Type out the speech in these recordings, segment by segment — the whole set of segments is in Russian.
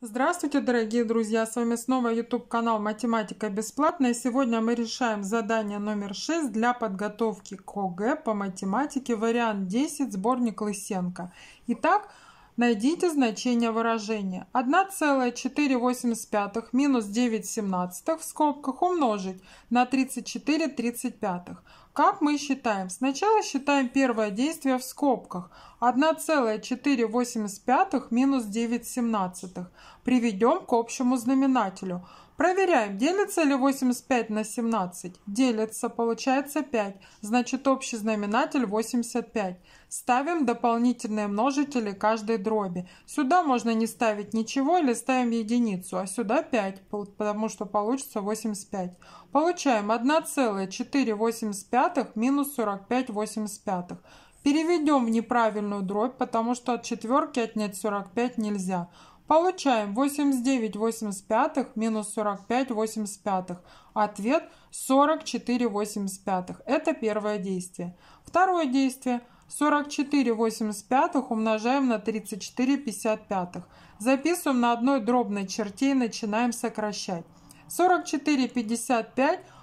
Здравствуйте, дорогие друзья! С вами снова YouTube канал Математика бесплатная. Сегодня мы решаем задание номер 6 для подготовки к ОГЭ по математике, вариант 10, сборник Лысенко. Итак, найдите значение выражения. 1,485 минус 9,17 в скобках умножить на 34,35. Как мы считаем? Сначала считаем первое действие в скобках 1,485 минус 9,17. Приведем к общему знаменателю. Проверяем, делится ли 85 на 17. Делится, получается 5. Значит, общий знаменатель 85. Ставим дополнительные множители каждой дроби. Сюда можно не ставить ничего или ставим единицу, а сюда 5, потому что получится 85. Получаем 1,485 пятых минус 45 85. Переведем в неправильную дробь, потому что от четверки отнять 45 нельзя. Получаем 89 85 минус 45 85. Ответ 44 85. Это первое действие. Второе действие. 44 85 умножаем на 34 55. Записываем на одной дробной черте и начинаем сокращать. 44 55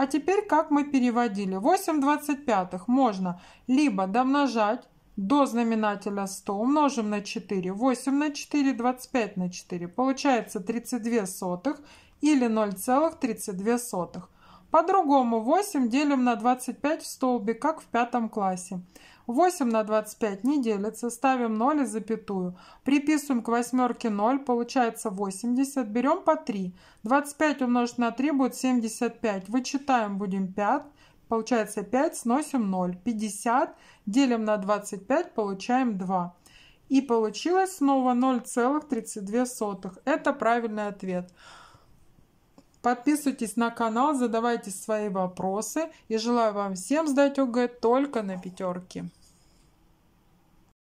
А теперь как мы переводили? 8 25 можно либо домножать до знаменателя 100 умножим на 4. 8 на 4, 25 на 4. Получается 32 сотых или 0,32 по-другому 8 делим на 25 в столбик, как в пятом классе. 8 на 25 не делится, ставим 0 и запятую. Приписываем к восьмерке 0, получается 80, берем по 3. 25 умножить на 3 будет 75, вычитаем будем 5, получается 5, сносим 0. 50 делим на 25, получаем 2. И получилось снова 0,32. Это правильный ответ. Подписывайтесь на канал, задавайте свои вопросы. И желаю вам всем сдать ОГЭ только на пятерки.